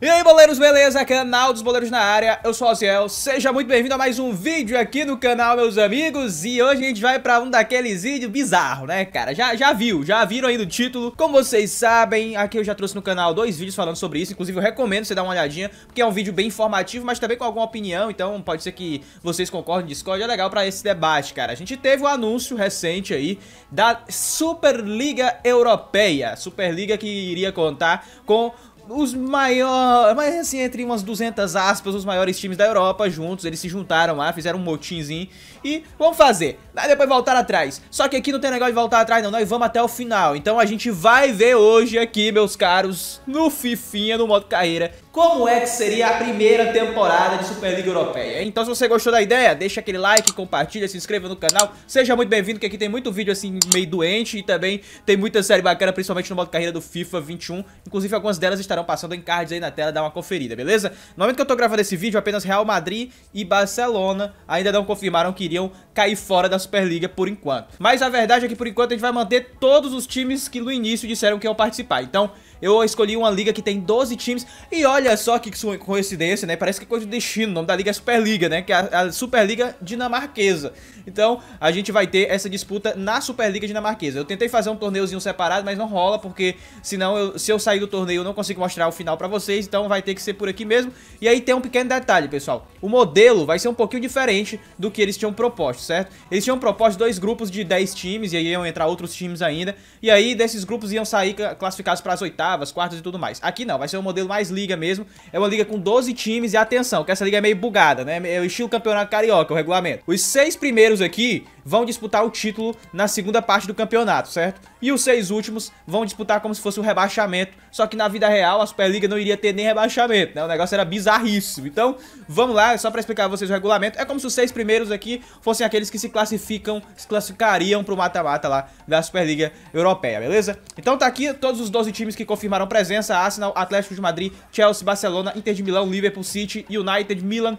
E aí, boleiros, beleza? Canal dos Boleiros na área, eu sou o Aziel, seja muito bem-vindo a mais um vídeo aqui no canal, meus amigos E hoje a gente vai pra um daqueles vídeos bizarros, né, cara? Já, já viu, já viram aí no título Como vocês sabem, aqui eu já trouxe no canal dois vídeos falando sobre isso Inclusive eu recomendo você dar uma olhadinha, porque é um vídeo bem informativo, mas também com alguma opinião Então pode ser que vocês concordem, discordem, é legal pra esse debate, cara A gente teve o um anúncio recente aí da Superliga Europeia Superliga que iria contar com os maiores, mas assim, entre umas 200 aspas, os maiores times da Europa juntos, eles se juntaram lá, fizeram um motinzinho e vamos fazer. Aí depois voltar atrás. Só que aqui não tem negócio de voltar atrás não, nós vamos até o final. Então a gente vai ver hoje aqui, meus caros, no Fifinha, no modo carreira, como é que seria a primeira temporada de Superliga Europeia. Então se você gostou da ideia, deixa aquele like, compartilha, se inscreva no canal. Seja muito bem-vindo, que aqui tem muito vídeo assim meio doente e também tem muita série bacana, principalmente no modo carreira do FIFA 21. Inclusive algumas delas estarão passando em cards aí na tela, dá uma conferida, beleza? No momento que eu tô gravando esse vídeo, apenas Real Madrid e Barcelona ainda não confirmaram que iriam cair fora da Superliga por enquanto. Mas a verdade é que por enquanto a gente vai manter todos os times que no início disseram que iam participar. Então, eu escolhi uma liga que tem 12 times. E olha só que coincidência, né? Parece que é coisa de destino. O nome da liga é Superliga, né? Que é a Superliga Dinamarquesa. Então, a gente vai ter essa disputa na Superliga Dinamarquesa. Eu tentei fazer um torneiozinho separado, mas não rola, porque senão, eu, se eu sair do torneio, eu não consigo mostrar o final pra vocês. Então, vai ter que ser por aqui mesmo. E aí tem um pequeno detalhe, pessoal. O modelo vai ser um pouquinho diferente do que eles tinham proposto, certo? Eles tinham proposto dois grupos de 10 times, e aí iam entrar outros times ainda. E aí, desses grupos iam sair classificados para as oitavas oitavas, quartas e tudo mais. Aqui não, vai ser um modelo mais liga mesmo. É uma liga com 12 times e atenção, que essa liga é meio bugada, né? É o estilo campeonato carioca, o regulamento. Os seis primeiros aqui vão disputar o título na segunda parte do campeonato, certo? E os seis últimos vão disputar como se fosse um rebaixamento, só que na vida real a Superliga não iria ter nem rebaixamento, né? O negócio era bizarríssimo. Então, vamos lá, só para explicar a vocês o regulamento. É como se os seis primeiros aqui fossem aqueles que se classificam, se classificariam pro mata-mata lá da Superliga Europeia, beleza? Então tá aqui todos os 12 times que confirmaram presença, Arsenal, Atlético de Madrid, Chelsea, Barcelona, Inter de Milão, Liverpool City, United, Milan,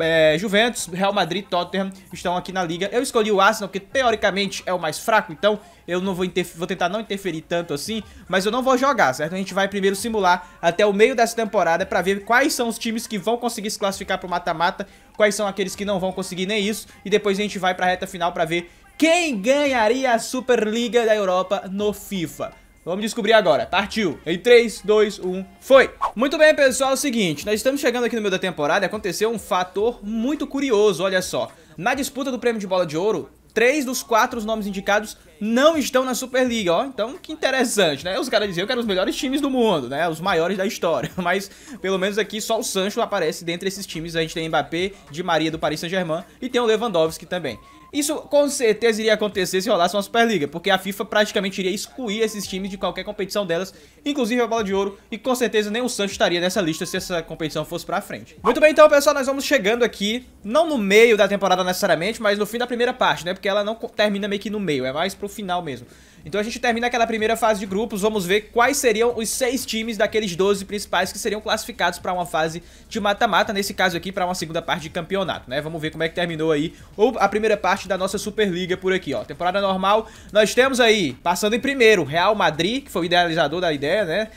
é, Juventus, Real Madrid, Tottenham estão aqui na liga. Eu escolhi o Arsenal, que teoricamente é o mais fraco, então eu não vou, vou, tentar não interferir tanto assim, mas eu não vou jogar, certo? A gente vai primeiro simular até o meio dessa temporada para ver quais são os times que vão conseguir se classificar para o mata-mata, quais são aqueles que não vão conseguir nem isso, e depois a gente vai para a reta final para ver quem ganharia a Superliga da Europa no FIFA. Vamos descobrir agora. Partiu. Em 3, 2, 1, foi. Muito bem, pessoal. É o seguinte, nós estamos chegando aqui no meio da temporada e aconteceu um fator muito curioso, olha só. Na disputa do prêmio de bola de ouro, três dos quatro nomes indicados não estão na Superliga, ó. Então, que interessante, né? Os caras diziam que eram os melhores times do mundo, né? Os maiores da história. Mas, pelo menos aqui, só o Sancho aparece dentre esses times. A gente tem Mbappé, Di Maria do Paris Saint-Germain e tem o Lewandowski também. Isso com certeza iria acontecer se rolasse uma Superliga, porque a FIFA praticamente iria excluir esses times de qualquer competição delas, inclusive a Bola de Ouro, e com certeza nem o Santos estaria nessa lista se essa competição fosse pra frente. Muito bem, então, pessoal, nós vamos chegando aqui, não no meio da temporada necessariamente, mas no fim da primeira parte, né, porque ela não termina meio que no meio, é mais pro final mesmo. Então a gente termina aquela primeira fase de grupos, vamos ver quais seriam os seis times daqueles 12 principais que seriam classificados para uma fase de mata-mata, nesse caso aqui para uma segunda parte de campeonato, né? Vamos ver como é que terminou aí ou a primeira parte parte da nossa Superliga é por aqui, ó. Temporada normal, nós temos aí, passando em primeiro, Real Madrid, que foi o idealizador da ideia, né?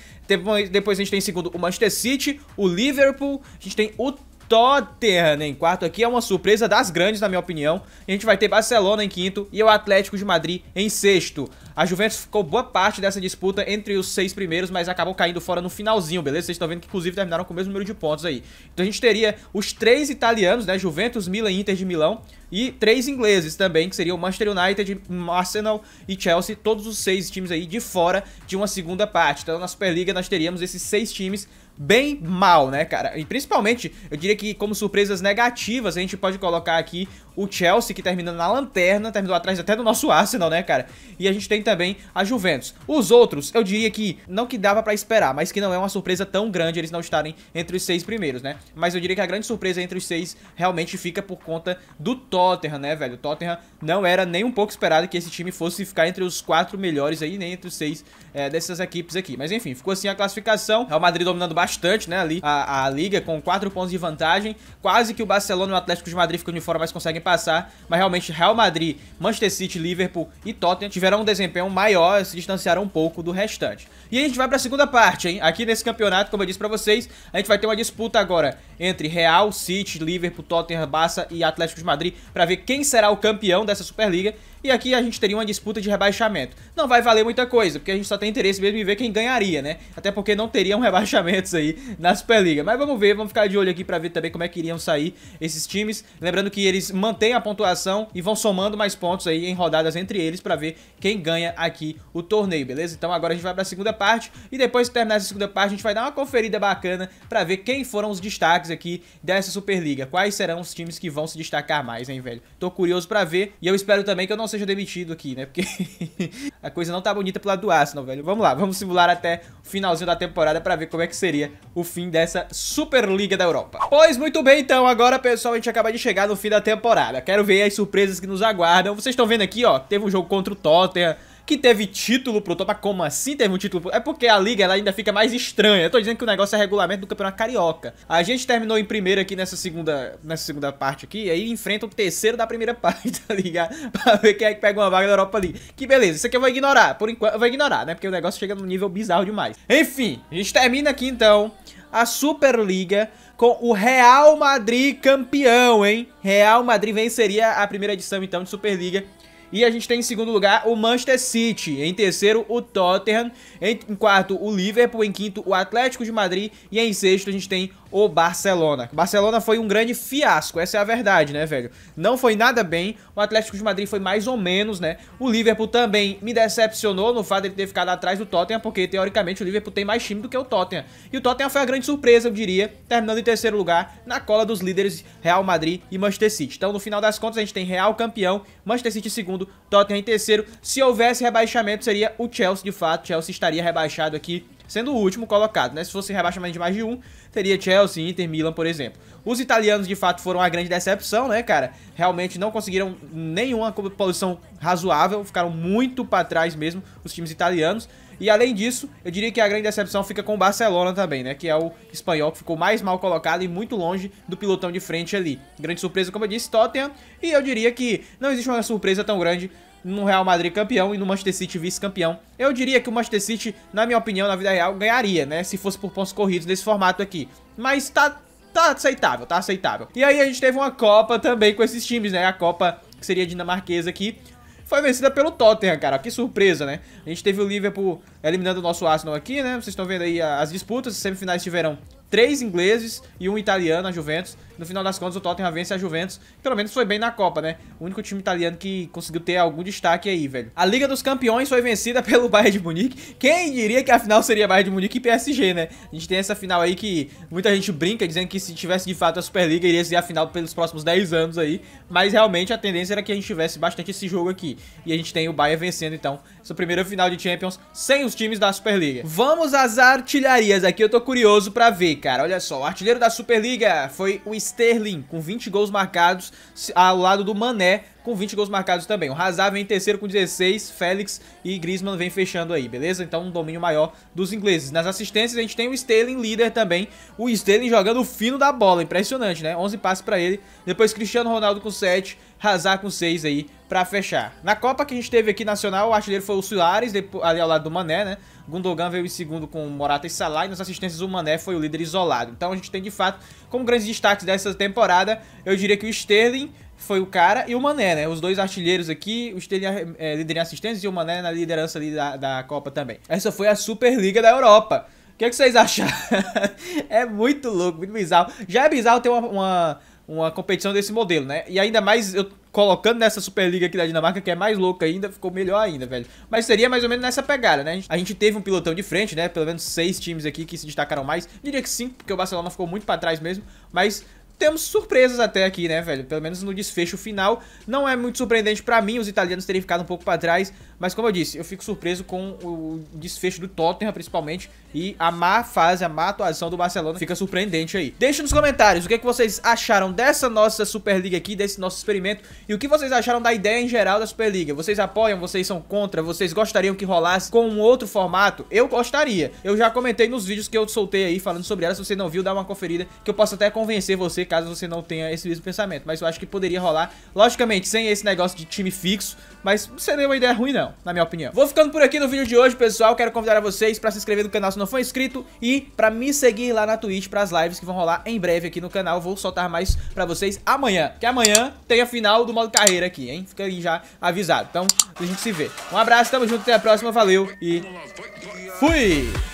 Depois a gente tem em segundo o Manchester City, o Liverpool, a gente tem o Tottenham em quarto aqui é uma surpresa das grandes, na minha opinião. A gente vai ter Barcelona em quinto e o Atlético de Madrid em sexto. A Juventus ficou boa parte dessa disputa entre os seis primeiros, mas acabou caindo fora no finalzinho, beleza? Vocês estão vendo que, inclusive, terminaram com o mesmo número de pontos aí. Então a gente teria os três italianos, né? Juventus, Milan e Inter de Milão. E três ingleses também, que seriam Manchester United, Arsenal e Chelsea. Todos os seis times aí de fora de uma segunda parte. Então na Superliga nós teríamos esses seis times bem mal, né, cara? E principalmente, eu diria que como surpresas negativas, a gente pode colocar aqui o Chelsea, que termina na lanterna, terminou atrás até do nosso Arsenal, né, cara? E a gente tem também a Juventus. Os outros, eu diria que não que dava para esperar, mas que não é uma surpresa tão grande eles não estarem entre os seis primeiros, né? Mas eu diria que a grande surpresa entre os seis realmente fica por conta do Tottenham, né, velho? O Tottenham não era nem um pouco esperado que esse time fosse ficar entre os quatro melhores aí, nem entre os seis é, dessas equipes aqui. Mas enfim, ficou assim a classificação. É o Madrid dominando bastante, né, ali a, a liga com quatro pontos de vantagem. Quase que o Barcelona e o Atlético de Madrid ficam de fora, mas conseguem passar, mas realmente Real Madrid, Manchester City, Liverpool e Tottenham tiveram um desempenho maior, se distanciaram um pouco do restante. E a gente vai para a segunda parte, hein? Aqui nesse campeonato, como eu disse para vocês, a gente vai ter uma disputa agora entre Real, City, Liverpool, Tottenham, Barça e Atlético de Madrid para ver quem será o campeão dessa Superliga e aqui a gente teria uma disputa de rebaixamento. Não vai valer muita coisa, porque a gente só tem interesse mesmo em ver quem ganharia, né? Até porque não teriam rebaixamentos aí na Superliga. Mas vamos ver, vamos ficar de olho aqui para ver também como é que iriam sair esses times. Lembrando que eles mantêm a pontuação e vão somando mais pontos aí em rodadas entre eles para ver quem ganha aqui o torneio, beleza? Então agora a gente vai para a segunda parte e depois que terminar essa segunda parte a gente vai dar uma conferida bacana para ver quem foram os destaques aqui dessa Superliga. Quais serão os times que vão se destacar mais, hein, velho? Tô curioso para ver e eu espero também que eu não seja demitido aqui, né? Porque a coisa não tá bonita pro lado do Arsenal, velho. Vamos lá, vamos simular até o finalzinho da temporada pra ver como é que seria o fim dessa Superliga da Europa. Pois muito bem, então. Agora, pessoal, a gente acaba de chegar no fim da temporada. Quero ver as surpresas que nos aguardam. Vocês estão vendo aqui, ó, teve um jogo contra o Tottenham que teve título pro Topa. Como assim teve um título pro... É porque a liga ela ainda fica mais estranha. Eu tô dizendo que o negócio é regulamento do Campeonato Carioca. A gente terminou em primeiro aqui nessa segunda, nessa segunda parte aqui, aí enfrenta o terceiro da primeira parte, tá ligado? Pra ver quem é que pega uma vaga da Europa League. Que beleza, isso aqui eu vou ignorar, por enquanto eu vou ignorar, né? Porque o negócio chega num nível bizarro demais. Enfim, a gente termina aqui então a Superliga com o Real Madrid campeão, hein? Real Madrid venceria a primeira edição então de Superliga e a gente tem em segundo lugar o Manchester City. Em terceiro, o Tottenham. Em quarto, o Liverpool. Em quinto, o Atlético de Madrid. E em sexto, a gente tem o Barcelona. O Barcelona foi um grande fiasco, essa é a verdade, né, velho? Não foi nada bem, o Atlético de Madrid foi mais ou menos, né? O Liverpool também me decepcionou no fato de ele ter ficado atrás do Tottenham, porque teoricamente o Liverpool tem mais time do que o Tottenham. E o Tottenham foi a grande surpresa, eu diria, terminando em terceiro lugar na cola dos líderes Real Madrid e Manchester City. Então, no final das contas, a gente tem Real campeão, Manchester City segundo, Tottenham em terceiro. Se houvesse rebaixamento, seria o Chelsea, de fato, Chelsea estaria rebaixado aqui sendo o último colocado, né? Se fosse rebaixamento de mais de um, teria Chelsea, Inter, Milan, por exemplo. Os italianos, de fato, foram a grande decepção, né, cara? Realmente não conseguiram nenhuma posição razoável, ficaram muito para trás mesmo os times italianos. E além disso, eu diria que a grande decepção fica com o Barcelona também, né? Que é o espanhol que ficou mais mal colocado e muito longe do pilotão de frente ali. Grande surpresa, como eu disse, Tottenham. E eu diria que não existe uma surpresa tão grande no Real Madrid campeão e no Manchester City vice-campeão. Eu diria que o Manchester City, na minha opinião, na vida real, ganharia, né? Se fosse por pontos corridos nesse formato aqui. Mas tá, tá aceitável, tá aceitável. E aí a gente teve uma Copa também com esses times, né? A Copa que seria dinamarquesa aqui. Foi vencida pelo Tottenham, cara. Que surpresa, né? A gente teve o Liverpool eliminando o nosso Arsenal aqui, né? Vocês estão vendo aí as disputas. As semifinais tiveram três ingleses e um italiano, a Juventus. No final das contas, o Tottenham vence a Juventus. Pelo menos foi bem na Copa, né? O único time italiano que conseguiu ter algum destaque aí, velho. A Liga dos Campeões foi vencida pelo Bayern de Munique. Quem diria que a final seria Bayern de Munique e PSG, né? A gente tem essa final aí que muita gente brinca dizendo que se tivesse de fato a Superliga, iria ser a final pelos próximos 10 anos aí. Mas realmente a tendência era que a gente tivesse bastante esse jogo aqui. E a gente tem o Bayern vencendo, então, essa primeira final de Champions sem os times da Superliga. Vamos às artilharias aqui. Eu tô curioso pra ver, cara. Olha só, o artilheiro da Superliga foi o Sterling, com 20 gols marcados, ao lado do Mané, com 20 gols marcados também. O Hazard vem em terceiro com 16, Félix e Griezmann vem fechando aí, beleza? Então um domínio maior dos ingleses. Nas assistências a gente tem o Sterling líder também, o Sterling jogando fino da bola, impressionante, né? 11 passes para ele, depois Cristiano Ronaldo com 7, Hazard com 6 aí para fechar. Na Copa que a gente teve aqui nacional, o artilheiro foi o Soares, ali ao lado do Mané, né? Gundogan veio em segundo com Morata e Salah, e nas assistências o Mané foi o líder isolado. Então a gente tem de fato, como grandes destaques dessa temporada, eu diria que o Sterling, foi o cara e o Mané, né? Os dois artilheiros aqui, os Sterling é, líder em assistências e o Mané na liderança ali da, da Copa também. Essa foi a Superliga da Europa. O que, é que vocês acharam? é muito louco, muito bizarro. Já é bizarro ter uma, uma, uma, competição desse modelo, né? E ainda mais eu colocando nessa Superliga aqui da Dinamarca, que é mais louca ainda, ficou melhor ainda, velho. Mas seria mais ou menos nessa pegada, né? A gente teve um pilotão de frente, né? Pelo menos seis times aqui que se destacaram mais. Diria que cinco, porque o Barcelona ficou muito para trás mesmo. Mas temos surpresas até aqui, né, velho? Pelo menos no desfecho final. Não é muito surpreendente para mim os italianos terem ficado um pouco para trás, mas como eu disse, eu fico surpreso com o desfecho do Tottenham, principalmente, e a má fase, a má atuação do Barcelona fica surpreendente aí. Deixa nos comentários o que, é que vocês acharam dessa nossa Superliga aqui, desse nosso experimento, e o que vocês acharam da ideia em geral da Superliga. Vocês apoiam? Vocês são contra? Vocês gostariam que rolasse com um outro formato? Eu gostaria. Eu já comentei nos vídeos que eu soltei aí falando sobre ela, se você não viu, dá uma conferida, que eu posso até convencer você caso você não tenha esse mesmo pensamento. Mas eu acho que poderia rolar, logicamente, sem esse negócio de time fixo, mas não seria uma ideia ruim não, na minha opinião. Vou ficando por aqui no vídeo de hoje, pessoal. Quero convidar a vocês para se inscrever no canal se não for inscrito e para me seguir lá na Twitch para as lives que vão rolar em breve aqui no canal. Vou soltar mais para vocês amanhã, que amanhã tem a final do modo carreira aqui, hein? Fica aí já avisado. Então, a gente se vê. Um abraço, tamo junto, até a próxima, valeu e fui!